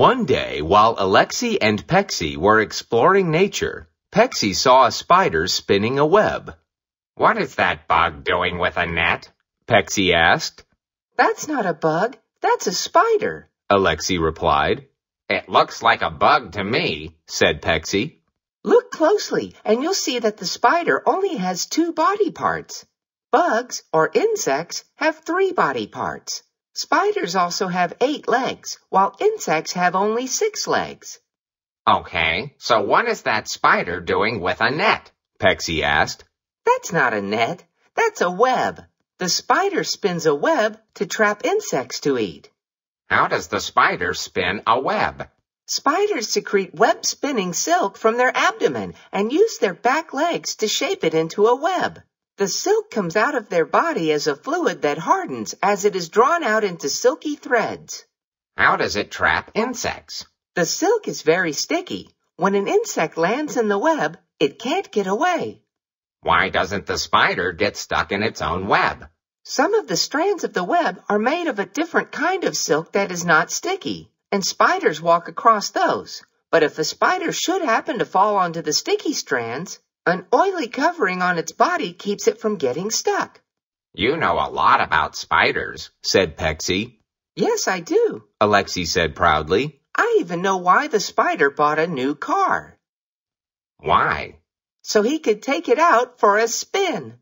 One day, while Alexi and Pexi were exploring nature, Pexi saw a spider spinning a web. What is that bug doing with a net? Pexi asked. That's not a bug. That's a spider, Alexi replied. It looks like a bug to me, said Pexi. Look closely, and you'll see that the spider only has two body parts. Bugs, or insects, have three body parts. Spiders also have eight legs, while insects have only six legs. Okay, so what is that spider doing with a net? Pexy asked. That's not a net. That's a web. The spider spins a web to trap insects to eat. How does the spider spin a web? Spiders secrete web spinning silk from their abdomen and use their back legs to shape it into a web. The silk comes out of their body as a fluid that hardens as it is drawn out into silky threads. How does it trap insects? The silk is very sticky. When an insect lands in the web, it can't get away. Why doesn't the spider get stuck in its own web? Some of the strands of the web are made of a different kind of silk that is not sticky, and spiders walk across those. But if a spider should happen to fall onto the sticky strands, an oily covering on its body keeps it from getting stuck. You know a lot about spiders, said Pexy. Yes, I do, Alexi said proudly. I even know why the spider bought a new car. Why? So he could take it out for a spin.